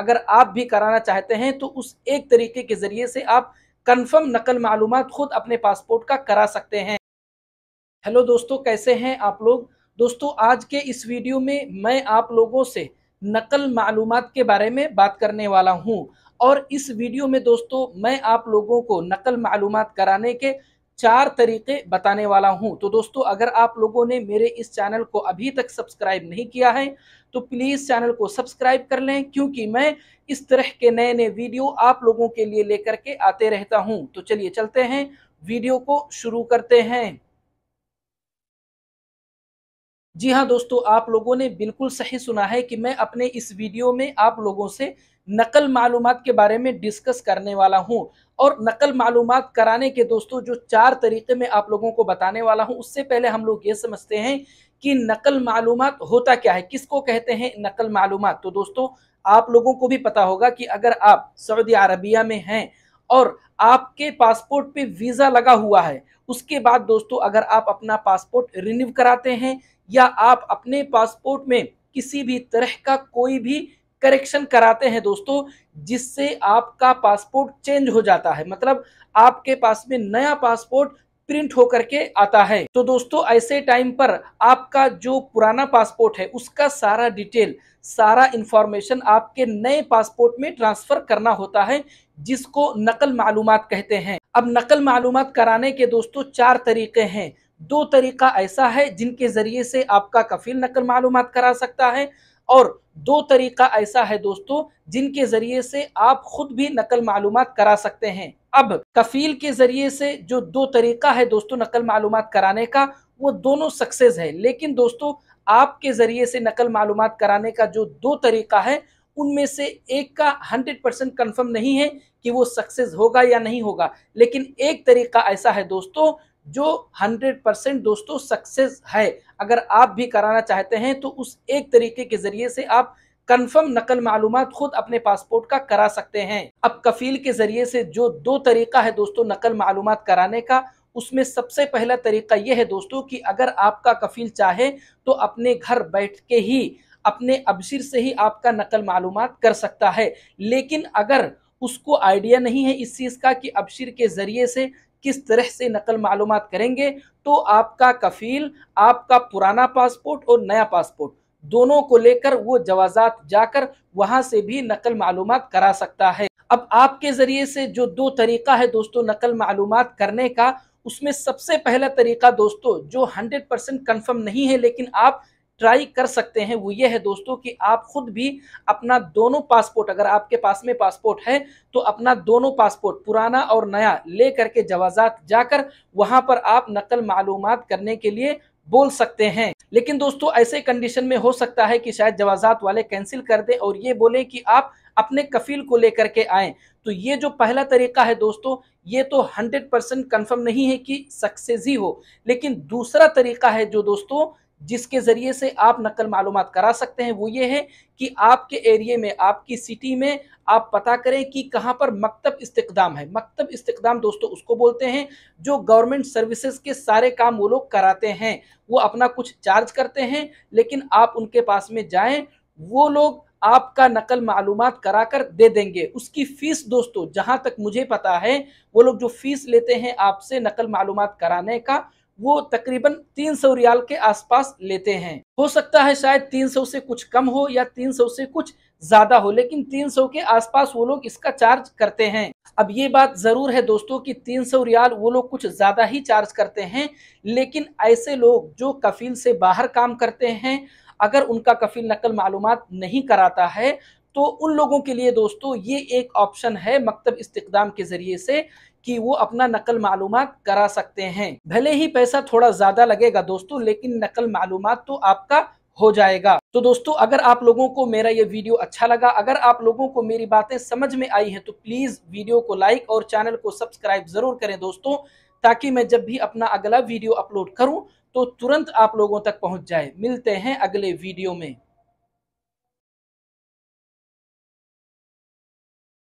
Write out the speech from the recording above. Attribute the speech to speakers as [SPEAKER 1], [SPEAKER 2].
[SPEAKER 1] अगर आप भी कराना चाहते हैं तो उस एक तरीके के ज़रिए से आप कन्फर्म नकल मालूम खुद अपने पासपोर्ट का करा सकते हैं हेलो दोस्तों कैसे हैं आप लोग दोस्तों आज के इस वीडियो में मैं आप लोगों से नकल मालूम के बारे में बात करने वाला हूं और इस वीडियो में दोस्तों मैं आप लोगों को नकल मालूम कराने के चार तरीके बताने वाला हूं तो दोस्तों अगर आप लोगों ने मेरे इस चैनल को अभी तक सब्सक्राइब नहीं किया है तो प्लीज़ चैनल को सब्सक्राइब कर लें क्योंकि मैं इस तरह के नए नए वीडियो आप लोगों के लिए लेकर के आते रहता हूं तो चलिए चलते हैं वीडियो को शुरू करते हैं जी हाँ दोस्तों आप लोगों ने बिल्कुल सही सुना है कि मैं अपने इस वीडियो में आप लोगों से नकल मालूम के बारे में डिस्कस करने वाला हूँ और नकल मालूम कराने के दोस्तों जो चार तरीके में आप लोगों को बताने वाला हूँ उससे पहले हम लोग ये समझते हैं कि नकल मालूम होता क्या है किसको कहते हैं नकल मालूम तो दोस्तों आप लोगों को भी पता होगा कि अगर आप सऊदी अरबिया में हैं और आपके पासपोर्ट पे वीज़ा लगा हुआ है उसके बाद दोस्तों अगर आप अपना पासपोर्ट रिन्यू कराते हैं या आप अपने पासपोर्ट में किसी भी तरह का कोई भी करेक्शन कराते हैं दोस्तों जिससे आपका पासपोर्ट चेंज हो जाता है मतलब आपके पास में नया पासपोर्ट प्रिंट होकर के आता है तो दोस्तों ऐसे टाइम पर आपका जो पुराना पासपोर्ट है उसका सारा डिटेल सारा इंफॉर्मेशन आपके नए पासपोर्ट में ट्रांसफर करना होता है जिसको नकल मालूम कहते हैं अब नकल मालूम कराने के दोस्तों चार तरीके हैं दो तरीका ऐसा है जिनके ज़रिए से आपका कफील नकल मालूम करा सकता है और दो तरीका ऐसा है दोस्तों जिनके ज़रिए से आप खुद भी नकल मालूम करा सकते हैं अब कफील के ज़रिए से जो दो तरीका है दोस्तों नकल मालूम कराने का वो दोनों सक्सेस है लेकिन दोस्तों आपके ज़रिए से नकल मालूम कराने का जो दो तरीका है उनमें से एक का हंड्रेड परसेंट कन्फर्म नहीं है कि वो सक्सेस होगा या नहीं होगा लेकिन एक तरीका ऐसा है दोस्तों जो 100 परसेंट दोस्तों सक्सेस है अगर आप भी कराना चाहते हैं तो उस एक तरीके के ज़रिए से आप कन्फर्म नकल मालूम खुद अपने पासपोर्ट का करा सकते हैं अब कफील के ज़रिए से जो दो तरीका है दोस्तों नकल मालूम कराने का उसमें सबसे पहला तरीका यह है दोस्तों कि अगर आपका कफील चाहे तो अपने घर बैठ के ही अपने अबसिर से ही आपका नकल मालूम कर सकता है लेकिन अगर उसको आइडिया नहीं है इस चीज़ का कि अबशिर के ज़रिए से किस तरह से नकल मालूम करेंगे तो आपका कफील आपका पुराना पासपोर्ट और नया पासपोर्ट दोनों को लेकर वो जवाजात जाकर वहाँ से भी नकल मालूम करा सकता है अब आपके ज़रिए से जो दो तरीका है दोस्तों नकल मालूम करने का उसमें सबसे पहला तरीका दोस्तों जो 100 परसेंट कन्फर्म नहीं है लेकिन आप ट्राई कर सकते हैं वो ये है दोस्तों कि आप खुद भी अपना दोनों पासपोर्ट अगर आपके पास में पासपोर्ट है तो अपना दोनों पासपोर्ट पुराना और नया ले करके जवाजात जाकर वहां पर आप नकल मालूम करने के लिए बोल सकते हैं लेकिन दोस्तों ऐसे कंडीशन में हो सकता है कि शायद जवाजात वाले कैंसिल कर दें और ये बोले कि आप अपने कफील को लेकर के आए तो ये जो पहला तरीका है दोस्तों ये तो 100 परसेंट कन्फर्म नहीं है कि सक्सेस ही हो लेकिन दूसरा तरीका है जो दोस्तों जिसके ज़रिए से आप नकल मालूम करा सकते हैं वो ये है कि आपके एरिए में आपकी सिटी में आप पता करें कि कहाँ पर मकतब इस्तेदाम है मकतब इस्तेदाम दोस्तों उसको बोलते हैं जो गवर्नमेंट सर्विसेज के सारे काम वो लोग कराते हैं वो अपना कुछ चार्ज करते हैं लेकिन आप उनके पास में जाए वो लोग आपका नकल मालूम करा कर दे देंगे उसकी फ़ीस दोस्तों जहाँ तक मुझे पता है वो लोग जो फ़ीस लेते हैं आपसे नकल मालूम कराने का वो तकरीबन 300 रियाल के आसपास लेते हैं हो सकता है शायद 300 से कुछ कम हो या 300 से कुछ ज्यादा हो लेकिन 300 के आसपास वो लोग इसका चार्ज करते हैं अब ये बात जरूर है दोस्तों कि 300 रियाल वो लोग कुछ ज्यादा ही चार्ज करते हैं लेकिन ऐसे लोग जो कफील से बाहर काम करते हैं अगर उनका कफील नकल मालूम नहीं कराता है तो उन लोगों के लिए दोस्तों ये एक ऑप्शन है मकतब इस्तेदाम के ज़रिए से कि वो अपना नकल मालूम करा सकते हैं भले ही पैसा थोड़ा ज़्यादा लगेगा दोस्तों लेकिन नकल मालूम तो आपका हो जाएगा तो दोस्तों अगर आप लोगों को मेरा ये वीडियो अच्छा लगा अगर आप लोगों को मेरी बातें समझ में आई है तो प्लीज़ वीडियो को लाइक और चैनल को सब्सक्राइब ज़रूर करें दोस्तों ताकि मैं जब भी अपना अगला वीडियो अपलोड करूं तो तुरंत आप लोगों तक पहुंच जाए मिलते हैं अगले वीडियो में